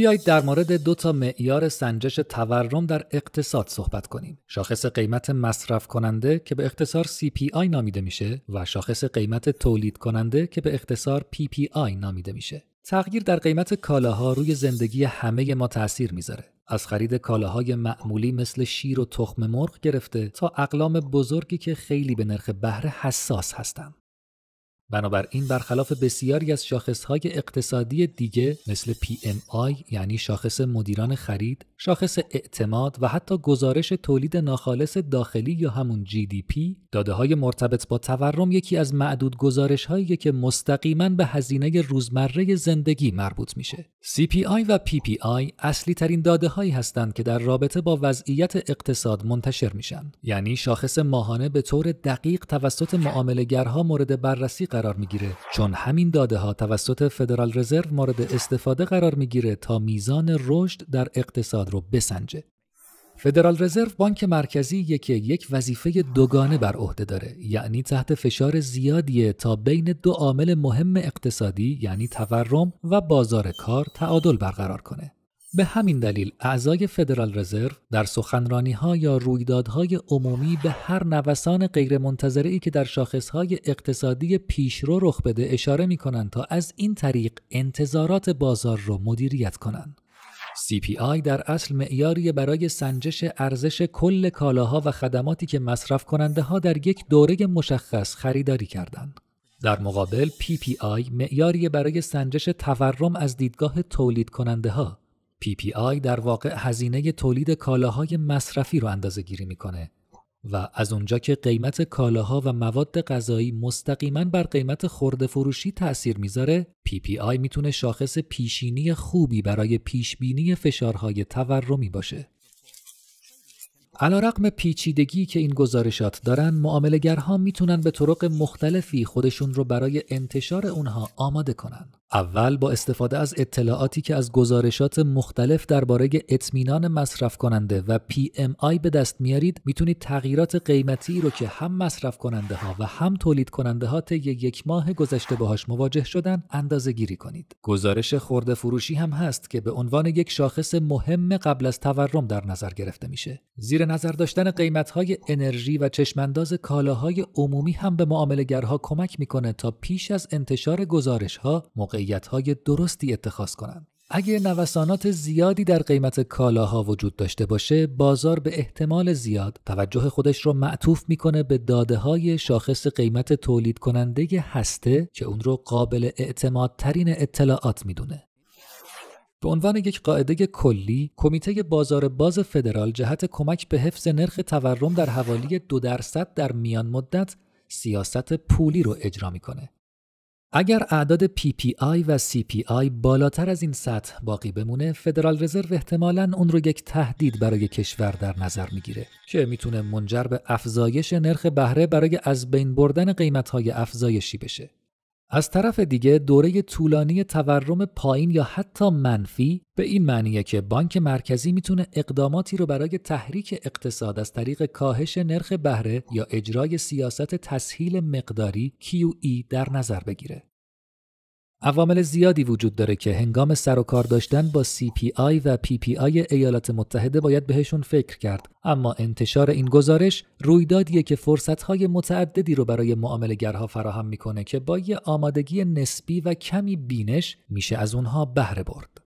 بیایید در مورد دو تا معیار سنجش تورم در اقتصاد صحبت کنیم. شاخص قیمت مصرف کننده که به اختصار CPI نامیده میشه و شاخص قیمت تولید کننده که به اختصار PPI نامیده میشه. تغییر در قیمت کالاها روی زندگی همه ما تاثیر میذاره. از خرید کالاهای معمولی مثل شیر و تخم مرغ گرفته تا اقلام بزرگی که خیلی به نرخ بهره حساس هستند. بنابراین برخلاف بسیاری از شاخصهای اقتصادی دیگه مثل PMI یعنی شاخص مدیران خرید، شاخص اعتماد و حتی گزارش تولید ناخالص داخلی یا همون GDP، داده های مرتبط با تورم یکی از معدود گزارش هایی که مستقیما به هزینه روزمره زندگی مربوط میشه. CPI و PPI اصلی ترین داده هایی هستند که در رابطه با وضعیت اقتصاد منتشر میشن. یعنی شاخص ماهانه به طور دقیق توسط معاملهگرها مورد بررسی قرار قرار میگیره چون همین داده ها توسط فدرال رزرو مورد استفاده قرار میگیره تا میزان رشد در اقتصاد رو بسنجه فدرال رزرو بانک مرکزی یکی یک وظیفه دوگانه بر عهده داره یعنی تحت فشار زیادیه تا بین دو عامل مهم اقتصادی یعنی تورم و بازار کار تعادل برقرار کنه به همین دلیل اعضای فدرال رزرو در سخنرانی ها یا رویدادهای عمومی به هر نوسان غیرمنتظره ای که در شاخص های اقتصادی پیشرو رخ بده اشاره می کنند تا از این طریق انتظارات بازار را مدیریت کنند. CPI در اصل معیاری برای سنجش ارزش کل کالاها و خدماتی که مصرف کننده ها در یک دوره مشخص خریداری کردند. در مقابل PPI معیاری برای سنجش تورم از دیدگاه تولید کننده ها PPI در واقع هزینه تولید کالاهای مصرفی رو اندازه گیری میکنه و از اونجا که قیمت کالاها و مواد غذایی مستقیما بر قیمت خورده فروشی تاثیر میذاره PPI میتونه شاخص پیشینی خوبی برای پیش بینی فشارهای تورمی باشه علیرغم پیچیدگی که این گزارشات دارن معاملهگرها میتونن به طرق مختلفی خودشون رو برای انتشار اونها آماده کنن اول با استفاده از اطلاعاتی که از گزارشات مختلف درباره اطمینان مصرف کننده و PMI به دست میارید میتونید تغییرات قیمتی رو که هم مصرف کننده ها و هم تولید کننده ها طی یک ماه گذشته باهاش مواجه شدن اندازه گیری کنید. گزارش خورده فروشی هم هست که به عنوان یک شاخص مهم قبل از تورم در نظر گرفته میشه. زیر نظر داشتن قیمت های انرژی و چشمانداز کالاهای عمومی هم به معامله گرها کمک میکنه تا پیش از انتشار گزارش ها موقع های درستی اتخاذ کنند. اگر نوسانات زیادی در قیمت کالاها وجود داشته باشه بازار به احتمال زیاد توجه خودش رو معطوف میکنه به داده های شاخص قیمت تولید کننده هسته که اون رو قابل اعتماد ترین اطلاعات میدونه به عنوان یک قاعده کلی کمیته بازار باز فدرال جهت کمک به حفظ نرخ تورم در حوالی دو درصد در میان مدت سیاست پولی رو اجرا میکنه اگر اعداد PPI و CPI بالاتر از این سطح باقی بمونه فدرال رزرو احتمالا اون رو یک تهدید برای کشور در نظر میگیره که میتونه منجر به افزایش نرخ بهره برای از بین بردن قیمت‌های افزایشی بشه از طرف دیگه دوره طولانی تورم پایین یا حتی منفی به این معنیه که بانک مرکزی میتونه اقداماتی رو برای تحریک اقتصاد از طریق کاهش نرخ بهره یا اجرای سیاست تسهیل مقداری QE در نظر بگیره. عوامل زیادی وجود داره که هنگام سر و کار داشتن با CPI و PPI ایالات متحده باید بهشون فکر کرد اما انتشار این گزارش رویدادیه که فرصتهای متعددی رو برای معاملگرها فراهم میکنه که با یه آمادگی نسبی و کمی بینش میشه از اونها بهره برد